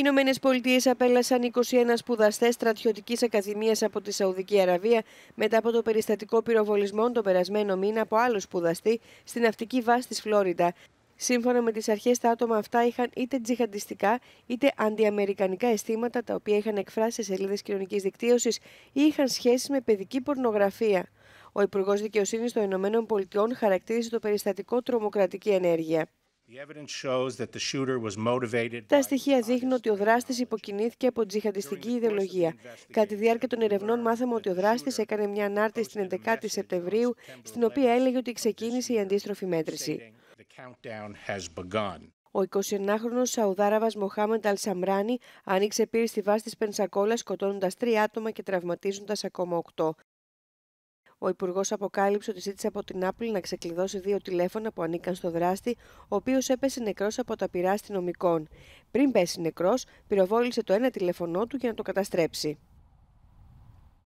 Οι Ηνωμένες Πολιτείες απέλασαν 21 σπουδαστές στρατιωτικής ακαδημίας από τη Σαουδική Αραβία μετά από το περιστατικό πυροβολισμών τον περασμένο μήνα από άλλο σπουδαστή στην ναυτική βάση της Φλόριντα. Σύμφωνα με τις αρχές, τα άτομα αυτά είχαν είτε τζιχαντιστικά είτε αντιαμερικανικά αισθήματα, τα οποία είχαν εκφράσει σε σελίδες κοινωνικής δικτύωσης ή είχαν σχέσεις με παιδική πορνογραφία. Ο Υπουργός Δικαιοσύνης των Ηνωμένων Πολιτειών χαρακτήρισε το περιστατικό τρομοκρατική ενέργεια. Τα στοιχεία δείχνουν ότι ο δράστης υποκινήθηκε από τζιχαντιστική ιδεολογία. Κατά τη διάρκεια των ερευνών μάθαμε ότι ο δράστης έκανε μια ανάρτηση την 11η Σεπτεμβρίου, στην οποία έλεγε ότι ξεκίνησε η αντίστροφη μέτρηση. Ο 29χρονο Σαουδάραβας Μοχάμεντ Αλσαμράνη άνοιξε πύρη στη βάση της Πενσακόλας, σκοτώνοντας τρία άτομα και τραυματίζοντας ακόμα οκτώ. Ο Υπουργός αποκάλυψε ότι ζήτησε από την Apple να ξεκλειδώσει δύο τηλέφωνα που ανήκαν στο δράστη, ο οποίος έπεσε νεκρός από τα πυρά αστυνομικών. Πριν πέσει νεκρός, πυροβόλησε το ένα τηλέφωνό του για να το καταστρέψει.